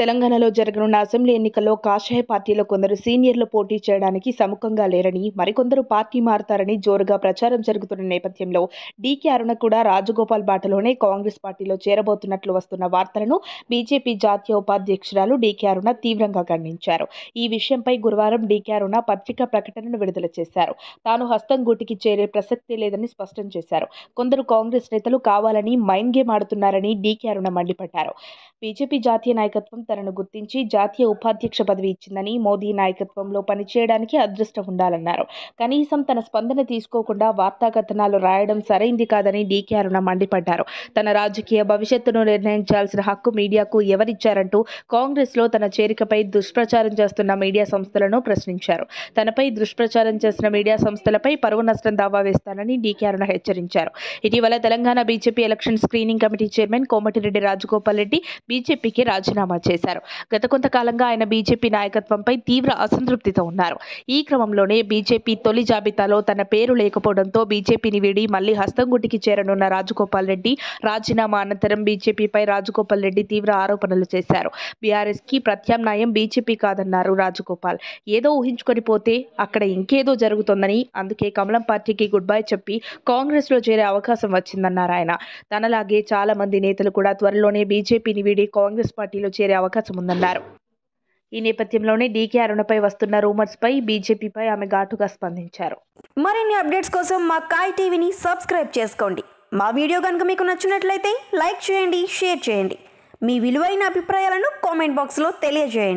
తెలంగాణలో జరగనున్న అసెంబ్లీ ఎన్నికల్లో కాషాయ పార్టీలో కొందరు సీనియర్లు పోటీ చేయడానికి సముఖంగా లేరని మరికొందరు పార్టీ మారతారని జోరుగా ప్రచారం జరుగుతున్న నేపథ్యంలో డీకే అరుణ కూడా రాజగోపాల్ బాటలోనే కాంగ్రెస్ పార్టీలో చేరబోతున్నట్లు వస్తున్న వార్తలను బీజేపీ జాతీయ ఉపాధ్యక్షురాలు డీకే అరుణ తీవ్రంగా ఖండించారు ఈ విషయంపై గురువారం డీకే అరుణ పత్రికా ప్రకటనను విడుదల చేశారు తాను హస్తం గూటికి చేరే ప్రసక్తే లేదని స్పష్టం చేశారు కొందరు కాంగ్రెస్ నేతలు కావాలని మైండ్ గేమ్ ఆడుతున్నారని డీకే అరుణ మండిపడ్డారు బీజేపీ జాతీయ నాయకత్వం తనను గుర్తించి జాతీయ ఉపాధ్యక్ష పదవి ఇచ్చిందని మోదీ నాయకత్వంలో పనిచేయడానికి అదృష్టం ఉండాలన్నారు కనీసం తన స్పందన తీసుకోకుండా వార్తాకథనాలు రాయడం సరైంది కాదని డీకే అరుణ మండిపడ్డారు తన రాజకీయ భవిష్యత్తును నిర్ణయించాల్సిన హక్కు మీడియాకు ఎవరిచ్చారంటూ కాంగ్రెస్లో తన చేరికపై దుష్ప్రచారం చేస్తున్న మీడియా సంస్థలను ప్రశ్నించారు తనపై దుష్ప్రచారం చేసిన మీడియా సంస్థలపై పరువు నష్టం దావా వేస్తానని డీకే అరుణ హెచ్చరించారు ఇటీవల Telangana BJP election screening committee chairman Komatireddy Rajagopal Reddy బీజేపీకి రాజీనామా చేశారు చేశారు గత కొంతకాలంగా ఆయన బీజేపీ నాయకత్వంపై తీవ్ర అసంతృప్తితో ఉన్నారు ఈ క్రమంలోనే బీజేపీ తొలి జాబితాలో తన పేరు లేకపోవడంతో బీజేపీని వీడి మళ్లీ హస్తంగుటికి చేరనున్న రాజగోపాల్ రెడ్డి రాజీనామా అనంతరం బీజేపీపై రాజగోపాల్ రెడ్డి తీవ్ర ఆరోపణలు చేశారు బీఆర్ఎస్ కి ప్రత్యామ్నాయం బీజేపీ కాదన్నారు రాజగోపాల్ ఏదో ఊహించుకొని పోతే అక్కడ ఇంకేదో జరుగుతోందని అందుకే కమలం పార్టీకి గుడ్ బై చెప్పి కాంగ్రెస్ లో చేరే అవకాశం వచ్చిందన్నారు ఆయన తనలాగే చాలా మంది నేతలు కూడా త్వరలోనే బీజేపీని వీడి కాంగ్రెస్ పార్టీలో చేరే అవకాశం ఉందన్నారు ఈ నేపథ్యంలోనే డీకే అరుణపై వస్తున్న రూమర్స్ పై బీజేపీపై ఆమె ఘాటుగా స్పందించారు మరిన్ని అప్డేట్స్ కోసం మా కాయ్ టీవీని సబ్స్క్రైబ్ చేసుకోండి మా వీడియో కనుక మీకు నచ్చినట్లయితే లైక్ చేయండి షేర్ చేయండి మీ విలువైన అభిప్రాయాలను కామెంట్ బాక్స్లో తెలియజేయండి